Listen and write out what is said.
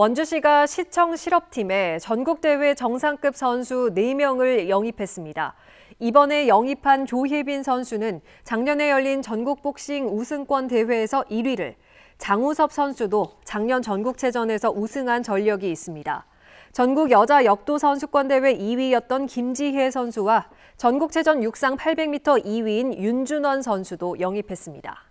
원주시가 시청 실업팀에 전국대회 정상급 선수 4명을 영입했습니다. 이번에 영입한 조혜빈 선수는 작년에 열린 전국 복싱 우승권 대회에서 1위를, 장우섭 선수도 작년 전국체전에서 우승한 전력이 있습니다. 전국 여자 역도 선수권 대회 2위였던 김지혜 선수와 전국체전 육상 800m 2위인 윤준원 선수도 영입했습니다.